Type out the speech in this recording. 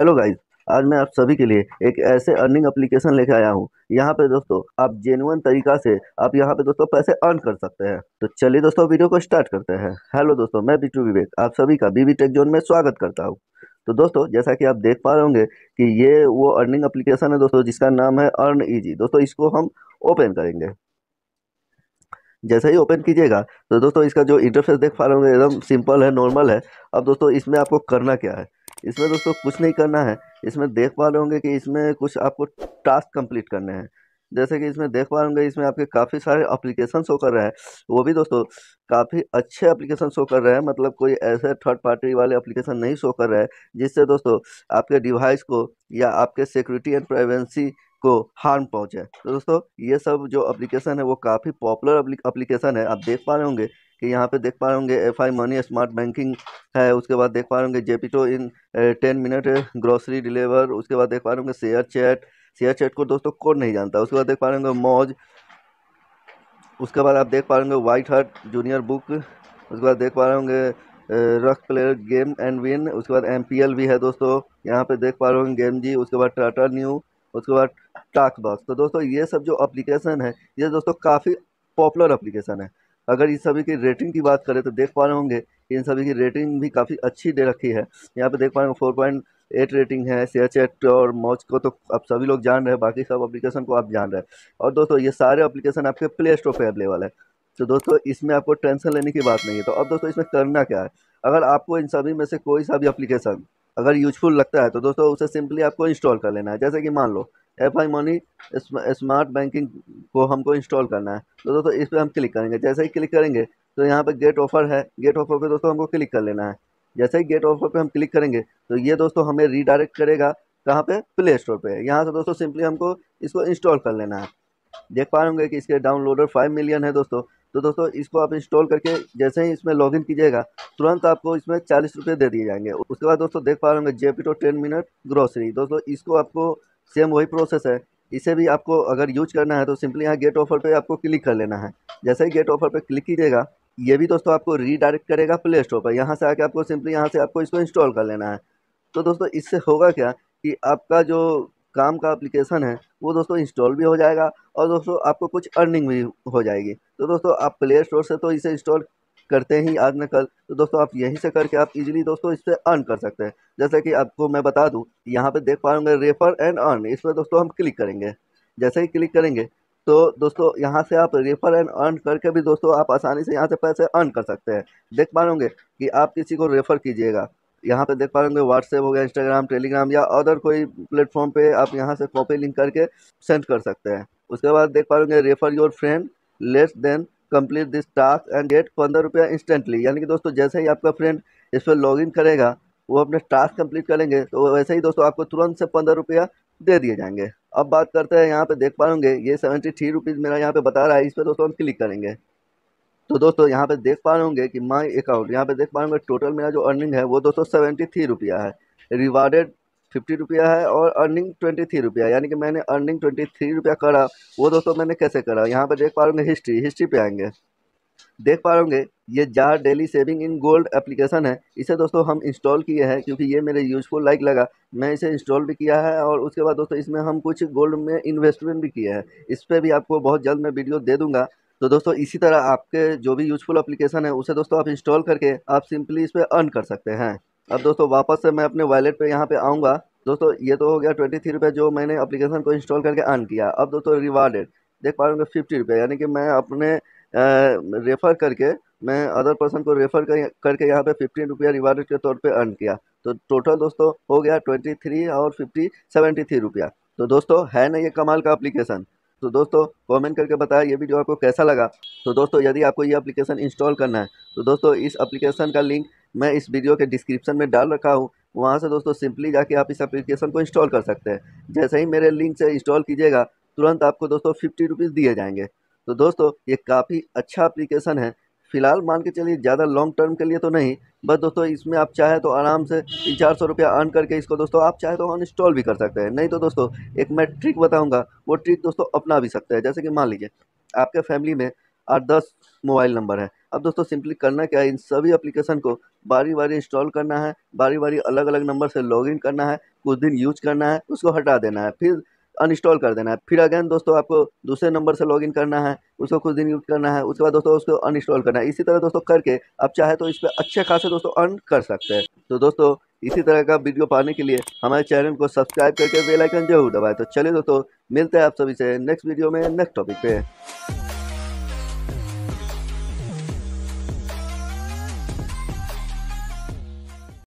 hello guys आज मैं आप सभी के लिए एक ऐसे अर्निंग एप्लीकेशन लेके आया हूँ यहाँ पे दोस्तों आप जेनुअन तरीका से आप यहाँ पे दोस्तों पैसे अर्न कर सकते हैं तो चलिए दोस्तों वीडियो को स्टार्ट करते हैं हेलो दोस्तों मैं बिटू विवेक आप सभी का बीबी टेक जोन में स्वागत करता हूँ तो दोस्तों जैसा कि आप देख पा रहे होंगे कि ये वो अर्निंग अप्लीकेशन है दोस्तों जिसका नाम है अर्न ईजी दोस्तों इसको हम ओपन करेंगे जैसे ही ओपन कीजिएगा तो दोस्तों इसका जो इंटरफेस देख पा रहे होंगे एकदम सिंपल है नॉर्मल है अब दोस्तों इसमें आपको करना क्या है इसमें दोस्तों कुछ नहीं करना है इसमें देख पा रहे होंगे कि इसमें कुछ आपको टास्क कंप्लीट करने हैं जैसे कि इसमें देख पा रहे होंगे इसमें आपके काफ़ी सारे अप्लीकेशन शो कर रहे हैं वो भी दोस्तों काफ़ी अच्छे एप्लीकेशन शो कर रहे हैं मतलब कोई ऐसे थर्ड पार्टी वाले अप्लीकेशन नहीं शो कर रहे हैं जिससे दोस्तों आपके डिवाइस को या आपके सिक्योरिटी एंड प्राइवेंसी को हार्म पहुंचे तो दोस्तों ये सब जो एप्लीकेशन है वो काफ़ी पॉपुलर एप्लीकेशन है आप देख पा रहे होंगे कि यहाँ पे देख पा रहे होंगे F I money smart banking है उसके बाद देख पा रहे होंगे Zepto in ten minute grocery deliver उसके बाद देख पा रहे होंगे शेयर चैट शेयर चैट को दोस्तों कौन नहीं जानता उसके बाद देख पा रहे होंगे मौज उसके बाद आप देख पा रहे होंगे वाइट हर्ट जूनियर बुक उसके बाद देख पा रहे होंगे रक प्लेयर गेम एंड विन उसके बाद एम भी है दोस्तों यहाँ पे देख पा रहे होंगे गेम जी उसके बाद टाटा न्यू उसके बाद टास्क बॉक्स तो दोस्तों ये सब जो अप्लीकेशन है ये दोस्तों काफ़ी पॉपुलर अप्लीकेशन है अगर इस सभी की रेटिंग की बात करें तो देख पा रहे होंगे कि इन सभी की रेटिंग भी काफ़ी अच्छी दे रखी है यहाँ पे देख पा रहे हैं फोर पॉइंट एट रेटिंग है सी एच एट और मौज को तो आप सभी लोग जान रहे हैं बाकी सब एप्लीकेशन को आप जान रहे हैं और दोस्तों ये सारे अप्लीकेशन आपके प्ले स्टोर पर अवेलेबल है तो दोस्तों इसमें आपको टेंशन लेने की बात नहीं है तो अब दोस्तों इसमें करना क्या है अगर आपको इन सभी में से कोई सा भी अप्लीकेशन अगर यूजफुल लगता है तो दोस्तों उसे सिंपली आपको इंस्टॉल कर लेना है जैसे कि मान लो F I money smart banking को हमको इंस्टॉल करना है तो दोस्तों इस पर हम क्लिक करेंगे जैसे ही क्लिक करेंगे तो यहाँ पर गेट ऑफर है गेट ऑफर पर दोस्तों हमको क्लिक कर लेना है जैसे ही गेट ऑफर पर हम क्लिक करेंगे तो ये दोस्तों हमें रीडायरेक्ट करेगा कहाँ पे प्ले स्टोर पर यहाँ से दोस्तों सिंपली हमको इसको इंस्टॉल कर लेना है देख पा रहे कि इसके डाउनलोडर फाइव मिलियन है दोस्तों तो दोस्तों इसको आप इंस्टॉल करके जैसे ही इसमें लॉगिन कीजिएगा तुरंत आपको इसमें चालीस रुपये दे दिए जाएंगे उसके बाद दोस्तों देख पा रहे होंगे टो टेन मिनट ग्रोसरी दोस्तों इसको आपको सेम वही प्रोसेस है इसे भी आपको अगर यूज करना है तो सिंपली यहाँ गेट ऑफर पे आपको क्लिक कर लेना है जैसे ही गेट ऑफर पे क्लिक कीजिएगा ये भी दोस्तों आपको रीडायरेक्ट करेगा प्ले स्टोर पर यहाँ से आके आपको सिंपली यहाँ से आपको इसको इंस्टॉल कर लेना है तो दोस्तों इससे होगा क्या कि आपका जो काम का अप्लीकेशन है वो दोस्तों इंस्टॉल भी हो जाएगा और दोस्तों आपको कुछ अर्निंग भी हो जाएगी तो दोस्तों आप प्ले स्टोर से तो इसे इंस्टॉल करते ही आज ना कल तो दोस्तों आप यहीं से करके आप इजीली दोस्तों इससे अर्न कर सकते हैं जैसे कि आपको मैं बता दूं यहाँ पे देख पाएंगे रेफर एंड अर्न इस पर दोस्तों हम क्लिक करेंगे जैसे ही क्लिक करेंगे तो दोस्तों यहाँ से आप रेफर एंड अर्न करके भी दोस्तों आप आसानी से यहाँ से पैसे अर्न कर सकते हैं देख पा लोगे कि आप किसी को रेफ़र कीजिएगा यहाँ पे देख पा पाएंगे व्हाट्सएप हो गया इंस्टाग्राम टेलीग्राम या अदर कोई प्लेटफॉर्म पे आप यहाँ से कॉपी लिंक करके सेंड कर सकते हैं उसके बाद देख पा पाएंगे refer your friend less than complete this task and get पंद्रह रुपया इंस्टेंटली यानी कि दोस्तों जैसे ही आपका फ्रेंड इस पर इन करेगा वो अपने टास्क कंप्लीट करेंगे तो वैसे ही दोस्तों आपको तुरंत से पंद्रह रुपया दे दिए जाएंगे अब बात करते हैं यहाँ पे देख पाएंगे ये सेवेंटी थ्री रुपीज़ मेरा यहाँ पे बता रहा है इस पर दोस्तों हम क्लिक करेंगे तो दोस्तों यहाँ पे देख पा रहे कि माई अकाउंट यहाँ पे देख पा टोटल मेरा जो अर्निंग है वो दोस्तों सेवेंटी थ्री रुपया है रिवार्डेड फिफ्टी रुपया है और अर्निंग ट्वेंटी थ्री रुपया यानी कि मैंने अर्निंग ट्वेंटी थ्री रुपया करा वो दोस्तों मैंने कैसे करा यहाँ पर देख पा रहे हिस्ट्री हिस्ट्री पे आएंगे देख पा रहे ये Jar daily saving in gold application है इसे दोस्तों हम इंस्टॉल किए हैं क्योंकि ये मेरे यूज़फुल लाइक लगा मैं इसे इंस्टॉल भी किया है और उसके बाद दोस्तों इसमें हम कुछ गोल्ड में इन्वेस्टमेंट भी किए हैं इस पर भी आपको बहुत जल्द मैं वीडियो दे दूँगा तो दोस्तों इसी तरह आपके जो भी यूज़फुल एप्लीकेशन है उसे दोस्तों आप इंस्टॉल करके आप सिंपली इस पर अर्न कर सकते हैं अब दोस्तों वापस से मैं अपने वॉलेट पे यहाँ पे आऊँगा दोस्तों ये तो हो गया ट्वेंटी थ्री रुपये जो मैंने अप्लीकेशन को इंस्टॉल करके अर्न किया अब दोस्तों रिवार्डेड देख पा रहे होंगे फिफ्टी रुपये यानी कि मैं अपने रेफ़र करके मैं अदर पर्सन को रेफ़र कर, करके यहाँ पे फिफ्टीन रुपया रिवार्डेड के तौर पे अर्न किया तो टोटल दोस्तों हो गया ट्वेंटी थ्री और फिफ्टी सेवेंटी थ्री रुपया तो दोस्तों है ना ये कमाल का एप्लीकेशन तो दोस्तों कमेंट करके बताया ये वीडियो आपको कैसा लगा तो दोस्तों यदि आपको ये एप्लीकेशन इंस्टॉल करना है तो दोस्तों इस एप्लीकेशन का लिंक मैं इस वीडियो के डिस्क्रिप्शन में डाल रखा हूँ वहाँ से दोस्तों सिंपली जाके आप इस एप्लीकेशन को इंस्टॉल कर सकते हैं जैसे ही मेरे लिंक से इंस्टॉल कीजिएगा तुरंत आपको दोस्तों फिफ्टी रुपीज़ दिए जाएंगे तो दोस्तों ये काफ़ी अच्छा एप्लीकेशन है फिलहाल मान के चलिए ज़्यादा लॉन्ग टर्म के लिए तो नहीं बस दोस्तों इसमें आप चाहे तो आराम से तीन चार सौ रुपया अर्न करके इसको दोस्तों आप चाहे तो अनइंस्टॉल भी कर सकते हैं नहीं तो दोस्तों एक मैं ट्रिक बताऊंगा वो ट्रिक दोस्तों अपना भी सकते हैं जैसे कि मान लीजिए आपके फैमिली में आठ दस मोबाइल नंबर है अब दोस्तों सिंपली करना क्या है इन सभी एप्लीकेशन को बारी बारी इंस्टॉल करना है बारी बारी अलग अलग नंबर से लॉगिन करना है कुछ दिन यूज करना है उसको हटा देना है फिर अनइंस्टॉल कर देना है फिर अगेन दोस्तों आपको दूसरे नंबर से लॉगिन करना है उसको कुछ दिन यूज करना है उसके बाद दोस्तों उसको अनइंस्टॉल करना है इसी तरह दोस्तों करके आप चाहे तो इस पर अच्छे खासे दोस्तों अर्न कर सकते हैं तो दोस्तों इसी तरह का वीडियो पाने के लिए हमारे चैनल को सब्सक्राइब करके बेलाइकन जरूर दबाए तो चलिए दोस्तों मिलते हैं आप सभी से नेक्स्ट वीडियो में नेक्स्ट टॉपिक पे